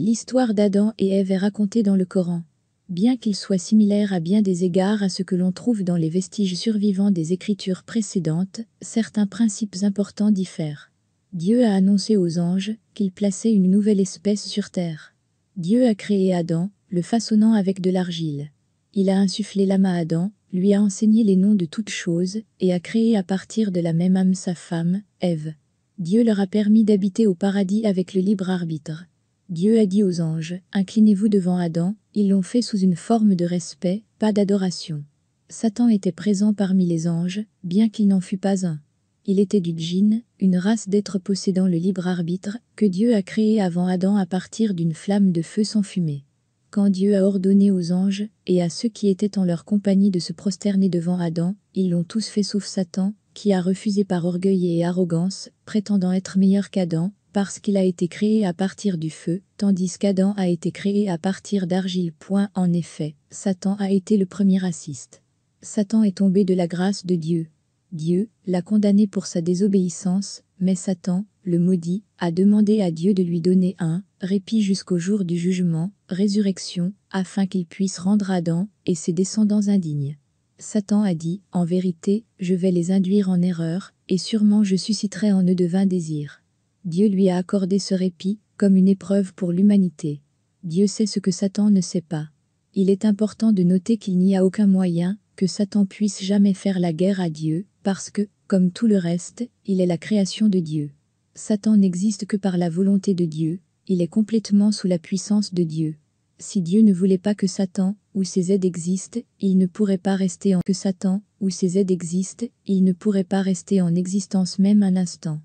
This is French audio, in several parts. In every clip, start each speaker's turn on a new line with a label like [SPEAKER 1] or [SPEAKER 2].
[SPEAKER 1] L'histoire d'Adam et Ève est racontée dans le Coran. Bien qu'il soit similaire à bien des égards à ce que l'on trouve dans les vestiges survivants des écritures précédentes, certains principes importants diffèrent. Dieu a annoncé aux anges qu'il plaçait une nouvelle espèce sur terre. Dieu a créé Adam, le façonnant avec de l'argile. Il a insufflé l'âme à Adam, lui a enseigné les noms de toutes choses, et a créé à partir de la même âme sa femme, Ève. Dieu leur a permis d'habiter au paradis avec le libre arbitre. Dieu a dit aux anges, Inclinez-vous devant Adam, ils l'ont fait sous une forme de respect, pas d'adoration. Satan était présent parmi les anges, bien qu'il n'en fût pas un. Il était du djinn, une race d'êtres possédant le libre arbitre, que Dieu a créé avant Adam à partir d'une flamme de feu sans fumée. Quand Dieu a ordonné aux anges et à ceux qui étaient en leur compagnie de se prosterner devant Adam, ils l'ont tous fait sauf Satan, qui a refusé par orgueil et arrogance, prétendant être meilleur qu'Adam, parce qu'il a été créé à partir du feu, tandis qu'Adam a été créé à partir d'argile. En effet, Satan a été le premier raciste. Satan est tombé de la grâce de Dieu. Dieu l'a condamné pour sa désobéissance, mais Satan, le maudit, a demandé à Dieu de lui donner un répit jusqu'au jour du jugement, résurrection, afin qu'il puisse rendre Adam et ses descendants indignes. Satan a dit, en vérité, je vais les induire en erreur, et sûrement je susciterai en eux de vains désirs. Dieu lui a accordé ce répit, comme une épreuve pour l'humanité. Dieu sait ce que Satan ne sait pas. Il est important de noter qu'il n'y a aucun moyen que Satan puisse jamais faire la guerre à Dieu, parce que, comme tout le reste, il est la création de Dieu. Satan n'existe que par la volonté de Dieu, il est complètement sous la puissance de Dieu. Si Dieu ne voulait pas que Satan ou ses aides existent, il ne pourrait pas rester en que Satan ou ses aides existent, il ne pourrait pas rester en existence même un instant.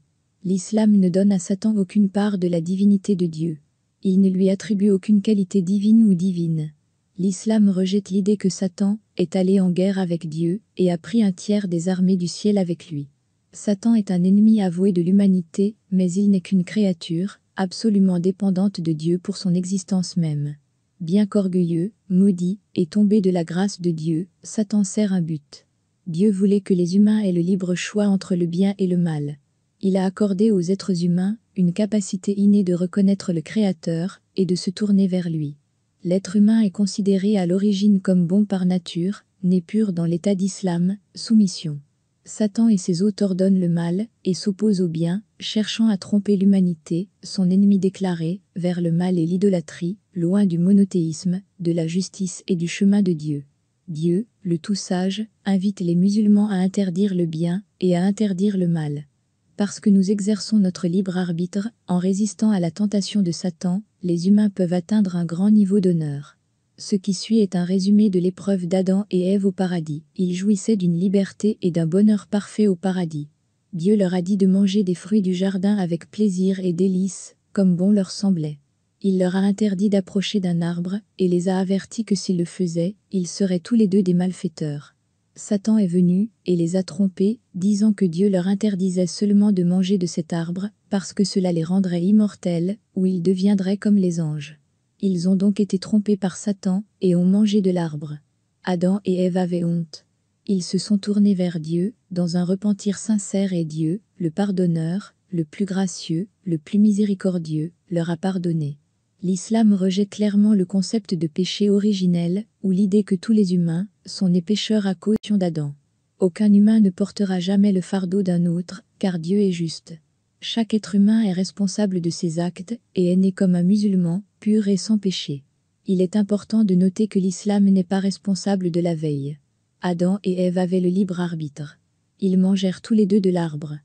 [SPEAKER 1] L'islam ne donne à Satan aucune part de la divinité de Dieu. Il ne lui attribue aucune qualité divine ou divine. L'islam rejette l'idée que Satan est allé en guerre avec Dieu et a pris un tiers des armées du ciel avec lui. Satan est un ennemi avoué de l'humanité, mais il n'est qu'une créature, absolument dépendante de Dieu pour son existence même. Bien qu'orgueilleux, maudit et tombé de la grâce de Dieu, Satan sert un but. Dieu voulait que les humains aient le libre choix entre le bien et le mal il a accordé aux êtres humains une capacité innée de reconnaître le Créateur et de se tourner vers lui. L'être humain est considéré à l'origine comme bon par nature, né pur dans l'état d'islam, soumission. Satan et ses hôtes ordonnent le mal et s'opposent au bien, cherchant à tromper l'humanité, son ennemi déclaré, vers le mal et l'idolâtrie, loin du monothéisme, de la justice et du chemin de Dieu. Dieu, le tout sage, invite les musulmans à interdire le bien et à interdire le mal. Parce que nous exerçons notre libre arbitre, en résistant à la tentation de Satan, les humains peuvent atteindre un grand niveau d'honneur. Ce qui suit est un résumé de l'épreuve d'Adam et Ève au paradis. Ils jouissaient d'une liberté et d'un bonheur parfait au paradis. Dieu leur a dit de manger des fruits du jardin avec plaisir et délices, comme bon leur semblait. Il leur a interdit d'approcher d'un arbre, et les a avertis que s'ils le faisaient, ils seraient tous les deux des malfaiteurs. Satan est venu et les a trompés, disant que Dieu leur interdisait seulement de manger de cet arbre, parce que cela les rendrait immortels, ou ils deviendraient comme les anges. Ils ont donc été trompés par Satan, et ont mangé de l'arbre. Adam et Ève avaient honte. Ils se sont tournés vers Dieu, dans un repentir sincère et Dieu, le pardonneur, le plus gracieux, le plus miséricordieux, leur a pardonné l'islam rejette clairement le concept de péché originel, ou l'idée que tous les humains sont des pécheurs à caution d'Adam. Aucun humain ne portera jamais le fardeau d'un autre, car Dieu est juste. Chaque être humain est responsable de ses actes et est né comme un musulman, pur et sans péché. Il est important de noter que l'islam n'est pas responsable de la veille. Adam et Ève avaient le libre arbitre. Ils mangèrent tous les deux de l'arbre.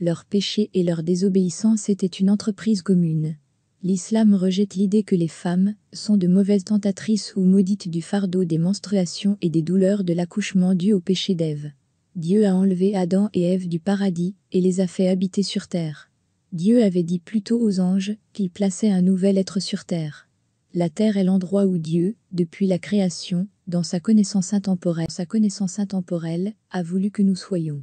[SPEAKER 1] Leur péché et leur désobéissance étaient une entreprise commune. L'islam rejette l'idée que les femmes sont de mauvaises tentatrices ou maudites du fardeau des menstruations et des douleurs de l'accouchement dû au péché d'Ève. Dieu a enlevé Adam et Ève du paradis et les a fait habiter sur terre. Dieu avait dit plutôt aux anges qu'il plaçait un nouvel être sur terre. La terre est l'endroit où Dieu, depuis la création, dans sa connaissance intemporelle, sa connaissance intemporelle a voulu que nous soyons.